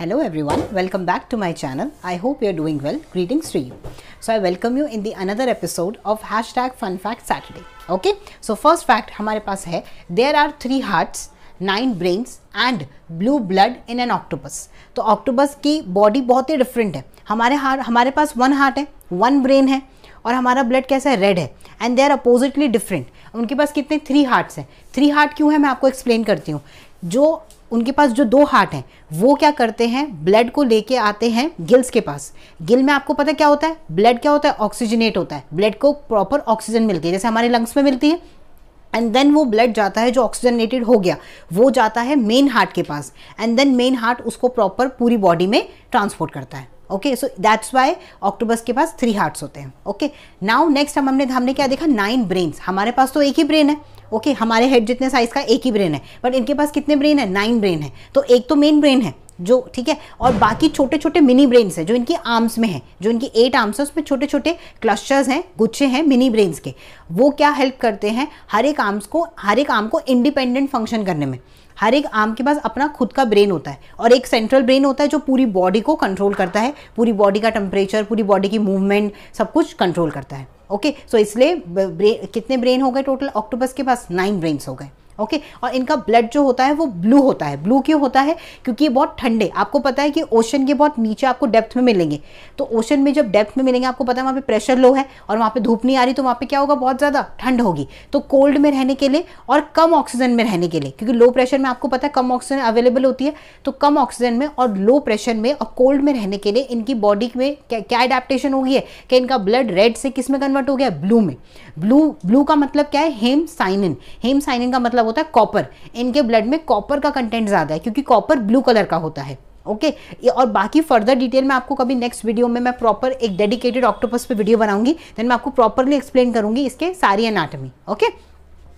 Hello everyone, welcome back to my channel. I hope you're doing well. Greetings to you. So I welcome you in the another episode of hashtag Fun Fact Saturday. Okay, so first fact हमारे पास है there are three hearts, nine brains and blue blood in an octopus. तो octopus की body बहुत ही different है हमारे heart हमारे पास one heart है one brain है और हमारा ब्लड कैसा है रेड है and they are oppositely different उनके पास कितने थ्री हार्ट्स हैं थ्री हार्ट क्यों है मैं आपको एक्सप्लेन करती हूँ जो उनके पास जो दो हार्ट हैं वो क्या करते हैं ब्लड को लेके आते हैं गिल्स के पास गिल में आपको पता क्या होता है ब्लड क्या होता है ऑक्सीजनेट होता है ब्लड को प्रॉपर ऑक्सीजन मिलती है जैसे हमारे लंग्स में मिलती है एंड देन वो ब्लड जाता है जो ऑक्सीजनेटेड हो गया वो जाता है मेन हार्ट के पास एंड देन मेन हार्ट उसको प्रॉपर पूरी बॉडी में ट्रांसपोर्ट करता है okay so that's why octopus के पास थ्री हार्ट्स होते हैं ओके नाउ नेक्स्ट हम हमने हमने क्या देखा नाइन ब्रेन्स हमारे पास तो एक ही ब्रेन है ओके हमारे हेड जितने साइज़ का एक ही ब्रेन है बट इनके पास कितने ब्रेन है नाइन ब्रेन है तो एक तो मेन ब्रेन है जो ठीक है और बाकी छोटे छोटे मिनी ब्रेन्स हैं जो इनकी आर्म्स में हैं जो इनकी एट आर्म्स हैं उसमें छोटे छोटे क्लस्टर्स हैं गुच्छे हैं मिनी ब्रेन्स के वो क्या हेल्प करते हैं हर एक आर्म्स को हर एक आर्म को इंडिपेंडेंट फंक्शन करने में हर एक आर्म के पास अपना खुद का ब्रेन होता है और एक सेंट्रल ब्रेन होता है जो पूरी बॉडी को कंट्रोल करता है पूरी बॉडी का टेम्परेचर पूरी बॉडी की मूवमेंट सब कुछ कंट्रोल करता है ओके सो इसलिए कितने ब्रेन हो गए टोटल ऑक्टोपस के पास नाइन ब्रेन्स हो गए ओके और इनका ब्लड जो होता है वो ब्लू होता है ब्लू क्यों होता है क्योंकि ये बहुत ठंडे आपको पता है कि ओशन के बहुत नीचे आपको डेप्थ में मिलेंगे तो ओशन में जब डेप्थ में मिलेंगे आपको पता है वहाँ पे प्रेशर लो है और वहाँ पे धूप नहीं आ रही तो वहाँ पे क्या होगा बहुत ज़्यादा ठंड होगी तो कोल्ड में रहने के लिए और कम ऑक्सीजन में रहने के लिए क्योंकि लो प्रेशर में आपको पता है कम ऑक्सीजन अवेलेबल होती है तो कम ऑक्सीजन में और लो प्रेशर में और कोल्ड में रहने के लिए इनकी बॉडी में क्या एडेप्टेशन होगी है कि इनका ब्लड रेड से किस में कन्वर्ट हो गया ब्लू में ब्लू ब्लू का मतलब क्या है हेम साइनिन हेम साइनिन का मतलब होता है कॉपर इनके ब्लड में कॉपर का कंटेंट ज़्यादा है क्योंकि कॉपर ब्लू कलर का होता है ओके okay? और बाकी फर्दर डिटेल में आपको कभी नेक्स्ट वीडियो में मैं प्रॉपर एक डेडिकेटेड ऑक्टोपस पे वीडियो बनाऊंगी देन मैं आपको प्रॉपरली एक्सप्लेन करूंगी इसके सारी एनाटमी ओके okay?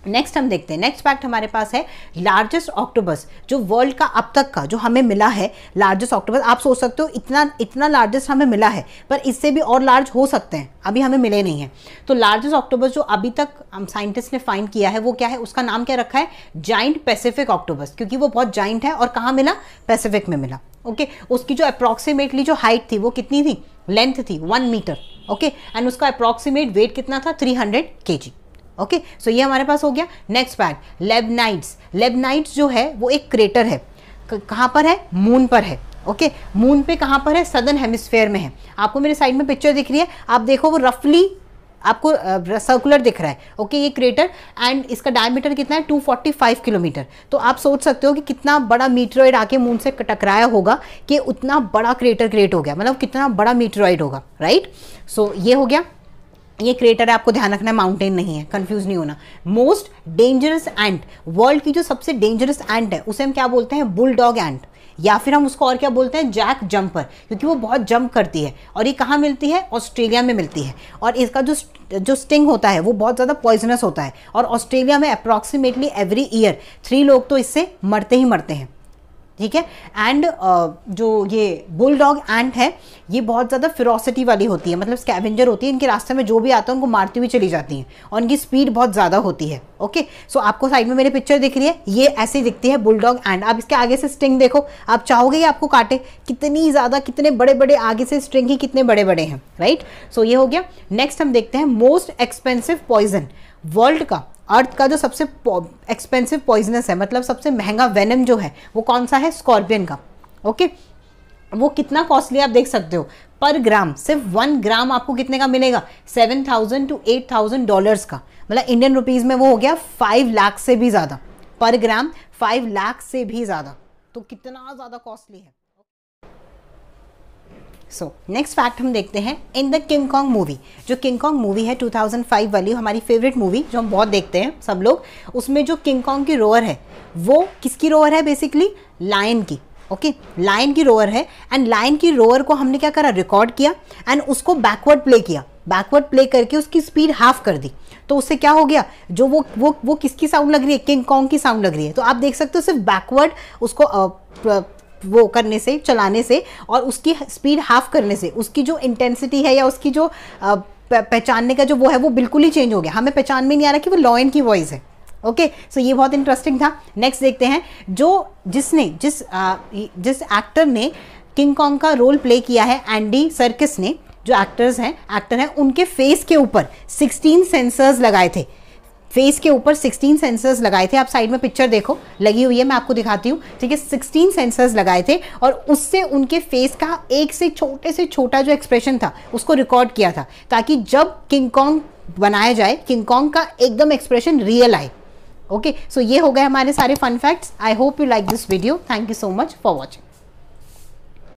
नेक्स्ट हम देखते हैं नेक्स्ट फैक्ट हमारे पास है लार्जेस्ट ऑक्टोबस जो वर्ल्ड का अब तक का जो हमें मिला है लार्जेस्ट ऑक्टोबस आप सोच सकते हो इतना इतना लार्जेस्ट हमें मिला है पर इससे भी और लार्ज हो सकते हैं अभी हमें मिले नहीं हैं तो लार्जेस्ट ऑक्टोबस जो अभी तक हम साइंटिस्ट ने फाइंड किया है वो क्या है उसका नाम क्या रखा है जाइंट पैसिफिक ऑक्टोबस क्योंकि वो बहुत जाइंट है और कहाँ मिला पैसिफिक में मिला ओके okay, उसकी जो अप्रॉक्सीमेटली जो हाइट थी वो कितनी थी लेंथ थी वन मीटर ओके एंड उसका अप्रॉक्सीमेट वेट कितना था थ्री हंड्रेड के जी ओके सो ये हमारे पास हो गया नेक्स्ट फैक्ट लेबनाइट्स लेबनाइट्स जो है वो एक क्रेटर है कहाँ पर है मून पर है ओके okay? मून पे कहाँ पर है सदर्न हेमिस्फेयर में है आपको मेरे साइड में पिक्चर दिख रही है आप देखो वो रफली आपको सर्कुलर दिख रहा है ओके okay, ये क्रेटर एंड इसका डायमीटर कितना है 245 किलोमीटर तो आप सोच सकते हो कि कितना बड़ा मीटरॉइड आके मून से टकराया होगा कि उतना बड़ा क्रेटर क्रिएट हो गया मतलब कितना बड़ा मीटरॉइड होगा राइट सो so, ये हो गया ये क्रेटर है आपको ध्यान रखना है माउंटेन नहीं है कंफ्यूज नहीं होना मोस्ट डेंजरस एंट वर्ल्ड की जो सबसे डेंजरस एंट है उसे हम क्या बोलते हैं बुलडॉग एंट या फिर हम उसको और क्या बोलते हैं जैक जंपर क्योंकि वो बहुत जंप करती है और ये कहाँ मिलती है ऑस्ट्रेलिया में मिलती है और इसका जो जो स्टिंग होता है वो बहुत ज़्यादा पॉइजनस होता है और ऑस्ट्रेलिया में अप्रॉक्सीमेटली एवरी ईयर थ्री लोग तो इससे मरते ही मरते हैं ठीक है एंड uh, जो ये बुल डॉग एंट है ये बहुत ज़्यादा फिरोसिटी वाली होती है मतलब स्कैवेंजर होती है इनके रास्ते में जो भी आता है उनको मारती हुई चली जाती हैं और इनकी स्पीड बहुत ज़्यादा होती है ओके सो आपको साइड में मेरे पिक्चर दिख रही है ये ऐसी दिखती है बुल डॉग एंड आप इसके आगे से स्ट्रिंग देखो आप चाहोगे ये आपको काटे कितनी ज़्यादा कितने बड़े बड़े आगे से स्ट्रिंग ही कितने बड़े बड़े हैं राइट सो so, ये हो गया नेक्स्ट हम देखते हैं मोस्ट एक्सपेंसिव पॉइजन वर्ल्ड का अर्थ का जो सबसे एक्सपेंसिव पॉइजनस है मतलब सबसे महंगा वेनम जो है वो कौन सा है स्कॉर्पियन का ओके वो कितना कॉस्टली आप देख सकते हो पर ग्राम सिर्फ वन ग्राम आपको कितने का मिलेगा seven thousand to eight thousand dollars का मतलब इंडियन रुपीज़ में वो हो गया फाइव लाख से भी ज़्यादा पर ग्राम फाइव लाख से भी ज़्यादा तो कितना ज़्यादा कॉस्टली है सो नेक्स्ट फैक्ट हम देखते हैं in the King Kong movie जो किंग कॉन्ग मूवी है 2005 वाली हमारी फेवरेट मूवी जो हम बहुत देखते हैं सब लोग उसमें जो किंग कॉन्ग की रोअर है वो किसकी रोअर है बेसिकली लायन की ओके okay, लायन की रोअर है एंड लायन की रोअर को हमने क्या करा रिकॉर्ड किया एंड उसको बैकवर्ड प्ले किया बैकवर्ड प्ले करके उसकी स्पीड हाफ कर दी तो उससे क्या हो गया जो वो वो वो किसकी साउंड लग रही है किंग कॉन्ग की साउंड लग रही है तो आप देख सकते हो सिर्फ बैकवर्ड उसको वो करने से चलाने से और उसकी स्पीड हाफ करने से उसकी जो इंटेंसिटी है या उसकी जो पहचानने का जो वो है वो बिल्कुल ही चेंज हो गया हमें पहचान में नहीं आ रहा कि वो लॉयन की वॉइस है ओके okay, सो so ये बहुत इंटरेस्टिंग था नेक्स्ट देखते हैं जो जिसने जिस आ, जिस एक्टर ने किंग कॉन्ग का रोल प्ले किया है एंडी सर्किस ने जो एक्टर्स हैं एक्टर हैं उनके फेस के ऊपर 16 सेंसर्स लगाए थे फेस के ऊपर 16 सेंसर्स लगाए थे आप साइड में पिक्चर देखो लगी हुई है मैं आपको दिखाती हूँ ठीक है 16 सेंसर्स लगाए थे और उससे उनके फेस का एक से छोटे से छोटा जो एक्सप्रेशन था उसको रिकॉर्ड किया था ताकि जब किंग कॉन्ग बनाया जाए किंग कॉन्ग का एकदम एक्सप्रेशन रियल आए ओके सो ये हो गए हमारे सारे fun facts I hope you like this video thank you so much for watching